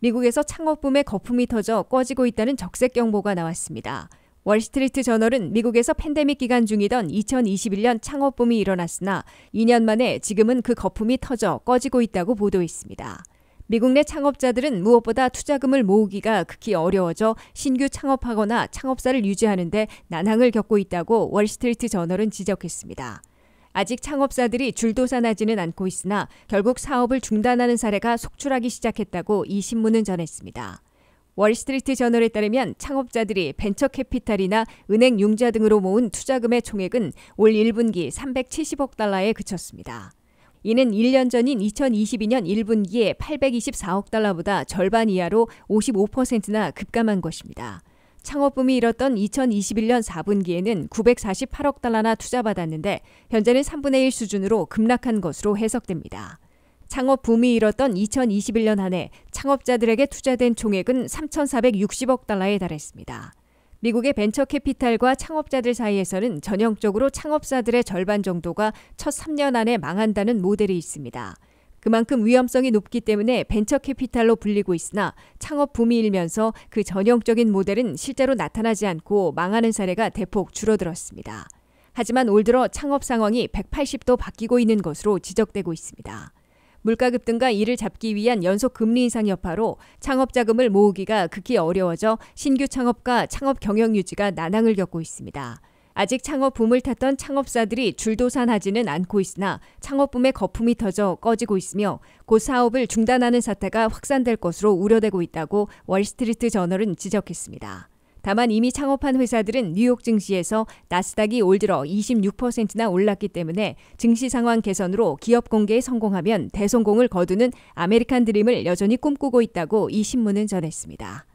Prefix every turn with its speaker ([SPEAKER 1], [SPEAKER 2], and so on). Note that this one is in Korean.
[SPEAKER 1] 미국에서 창업붐의 거품이 터져 꺼지고 있다는 적색 경보가 나왔습니다. 월스트리트 저널은 미국에서 팬데믹 기간 중이던 2021년 창업붐이 일어났으나 2년 만에 지금은 그 거품이 터져 꺼지고 있다고 보도했습니다. 미국 내 창업자들은 무엇보다 투자금을 모으기가 극히 어려워져 신규 창업하거나 창업사를 유지하는데 난항을 겪고 있다고 월스트리트 저널은 지적했습니다. 아직 창업사들이 줄도산하지는 않고 있으나 결국 사업을 중단하는 사례가 속출하기 시작했다고 이 신문은 전했습니다. 월스트리트 저널에 따르면 창업자들이 벤처 캐피탈이나 은행 융자 등으로 모은 투자금의 총액은 올 1분기 370억 달러에 그쳤습니다. 이는 1년 전인 2022년 1분기에 824억 달러보다 절반 이하로 55%나 급감한 것입니다. 창업붐이 일었던 2021년 4분기에는 948억 달러나 투자받았는데 현재는 3분의 1 수준으로 급락한 것으로 해석됩니다. 창업 붐이 일었던 2021년 한해 창업자들에게 투자된 총액은 3,460억 달러에 달했습니다. 미국의 벤처 캐피탈과 창업자들 사이에서는 전형적으로 창업사들의 절반 정도가 첫 3년 안에 망한다는 모델이 있습니다. 그만큼 위험성이 높기 때문에 벤처 캐피탈로 불리고 있으나 창업 붐이 일면서 그 전형적인 모델은 실제로 나타나지 않고 망하는 사례가 대폭 줄어들었습니다. 하지만 올 들어 창업 상황이 180도 바뀌고 있는 것으로 지적되고 있습니다. 물가 급등과 이를 잡기 위한 연속 금리 인상 여파로 창업 자금을 모으기가 극히 어려워져 신규 창업과 창업 경영 유지가 난항을 겪고 있습니다. 아직 창업 붐을 탔던 창업사들이 줄도산하지는 않고 있으나 창업붐의 거품이 터져 꺼지고 있으며 곧 사업을 중단하는 사태가 확산될 것으로 우려되고 있다고 월스트리트 저널은 지적했습니다. 다만 이미 창업한 회사들은 뉴욕 증시에서 나스닥이 올 들어 26%나 올랐기 때문에 증시 상황 개선으로 기업 공개에 성공하면 대성공을 거두는 아메리칸 드림을 여전히 꿈꾸고 있다고 이 신문은 전했습니다.